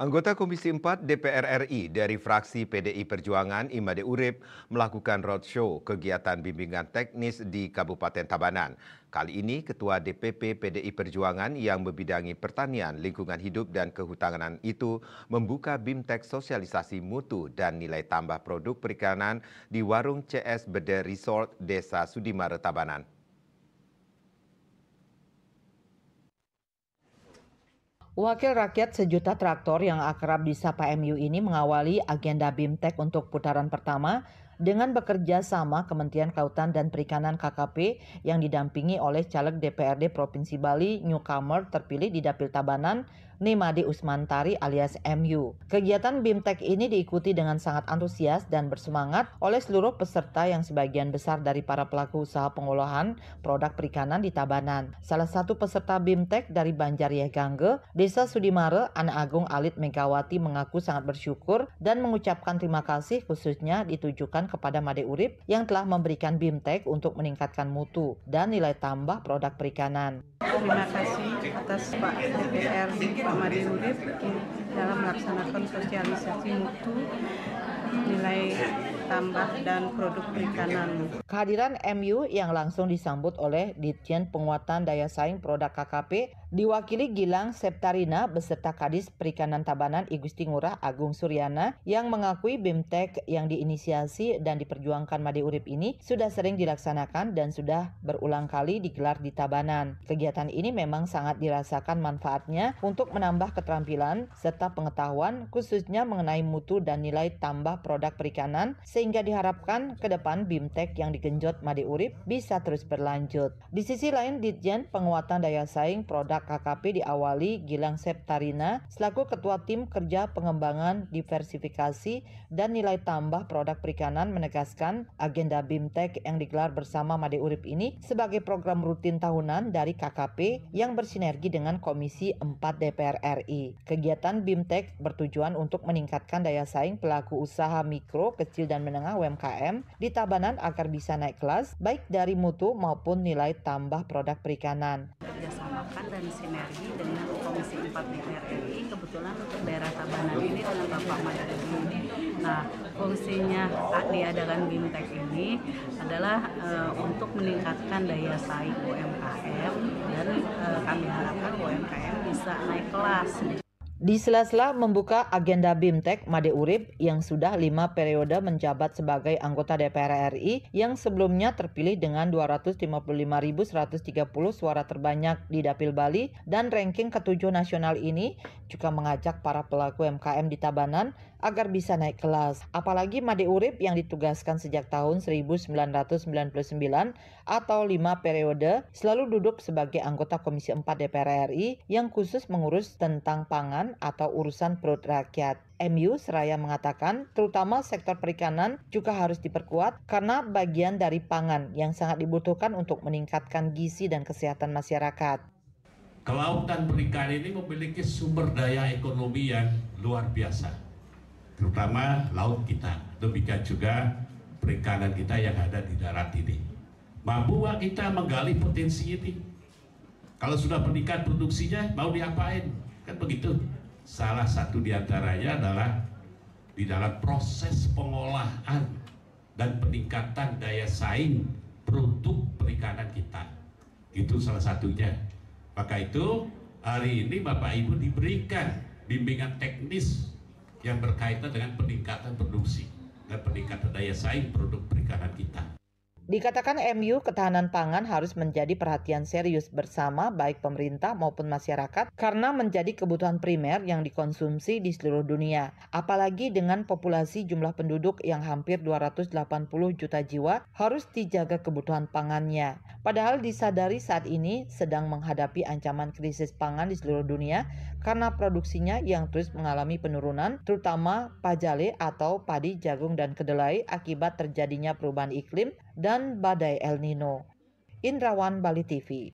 Anggota Komisi 4 DPR RI dari fraksi PDI Perjuangan Imade Urip melakukan roadshow kegiatan bimbingan teknis di Kabupaten Tabanan. Kali ini Ketua DPP PDI Perjuangan yang membidangi pertanian, lingkungan hidup dan kehutanan itu membuka BIMTEK sosialisasi mutu dan nilai tambah produk perikanan di warung CS Bede Resort Desa Sudimara Tabanan. Wakil rakyat sejuta traktor yang akrab disapa MU ini mengawali agenda BIMTEK untuk putaran pertama dengan bekerja sama Kementerian Kelautan dan Perikanan KKP yang didampingi oleh caleg DPRD Provinsi Bali newcomer terpilih di Dapil Tabanan Usman Usmantari alias MU. Kegiatan BIMTEK ini diikuti dengan sangat antusias dan bersemangat oleh seluruh peserta yang sebagian besar dari para pelaku usaha pengolahan produk perikanan di Tabanan. Salah satu peserta BIMTEK dari Banjariah Gangge, Desa Sudimare, Anak Agung Alit Megawati mengaku sangat bersyukur dan mengucapkan terima kasih khususnya ditujukan kepada Made Urip yang telah memberikan BIMTEK untuk meningkatkan mutu dan nilai tambah produk perikanan. Terima kasih atas Pak DPR Pak dalam melaksanakan sosialisasi mutu nilai tambak dan produk perikanan. Kehadiran MU yang langsung disambut oleh Ditjen Penguatan Daya Saing Produk KKP diwakili Gilang Septarina beserta Kadis Perikanan Tabanan I Gusti Ngurah Agung Suryana yang mengakui BIMTEK yang diinisiasi dan diperjuangkan Made Urip ini sudah sering dilaksanakan dan sudah berulang kali digelar di Tabanan. Kegiatan ini memang sangat dirasakan manfaatnya untuk menambah keterampilan serta pengetahuan khususnya mengenai mutu dan nilai tambah produk perikanan sehingga diharapkan ke depan BIMTEK yang digenjot Made Urip bisa terus berlanjut. Di sisi lain, Ditjen Penguatan Daya Saing Produk KKP diawali Gilang Septarina selaku Ketua Tim Kerja Pengembangan Diversifikasi dan Nilai Tambah Produk Perikanan menegaskan agenda BIMTEK yang digelar bersama Made Urip ini sebagai program rutin tahunan dari KKP yang bersinergi dengan Komisi 4 DPR RI. Kegiatan BIMTEK bertujuan untuk meningkatkan daya saing pelaku usaha mikro, kecil, dan menengah UMKM di Tabanan agar bisa naik kelas baik dari mutu maupun nilai tambah produk perikanan. Kerjasamakan dan sinergi dengan Komisi 4 DPR RI kebetulan untuk daerah Tabanan ini dengan Bapak Madani. Nah, fungsinya diadakan BIMTEK ini adalah e, untuk meningkatkan daya saing UMKM dan e, kami harapkan UMKM bisa naik kelas. Di sela-sela membuka agenda BIMTEK, Made Urip yang sudah lima periode menjabat sebagai anggota DPR RI yang sebelumnya terpilih dengan 255.130 suara terbanyak di Dapil Bali dan ranking ketujuh nasional ini juga mengajak para pelaku MKM di Tabanan agar bisa naik kelas. Apalagi Made Urip yang ditugaskan sejak tahun 1999 atau lima periode selalu duduk sebagai anggota Komisi 4 DPR RI yang khusus mengurus tentang pangan atau urusan perut rakyat. MU seraya mengatakan terutama sektor perikanan juga harus diperkuat karena bagian dari pangan yang sangat dibutuhkan untuk meningkatkan gizi dan kesehatan masyarakat. Kelautan perikanan ini memiliki sumber daya ekonomi yang luar biasa, terutama laut kita. Demikian juga perikanan kita yang ada di darat ini. Mampu kita menggali potensi ini? Kalau sudah meningkat produksinya, mau diapain? Kan begitu. Salah satu diantaranya adalah di dalam proses pengolahan dan peningkatan daya saing produk perikanan kita. Itu salah satunya. Maka itu hari ini Bapak Ibu diberikan bimbingan teknis yang berkaitan dengan peningkatan produksi dan peningkatan daya saing produk perikanan. Dikatakan MU ketahanan pangan harus menjadi perhatian serius bersama baik pemerintah maupun masyarakat karena menjadi kebutuhan primer yang dikonsumsi di seluruh dunia. Apalagi dengan populasi jumlah penduduk yang hampir 280 juta jiwa harus dijaga kebutuhan pangannya. Padahal disadari saat ini sedang menghadapi ancaman krisis pangan di seluruh dunia karena produksinya yang terus mengalami penurunan terutama pajale atau padi, jagung, dan kedelai akibat terjadinya perubahan iklim dan badai El Nino. Indrawan Bali TV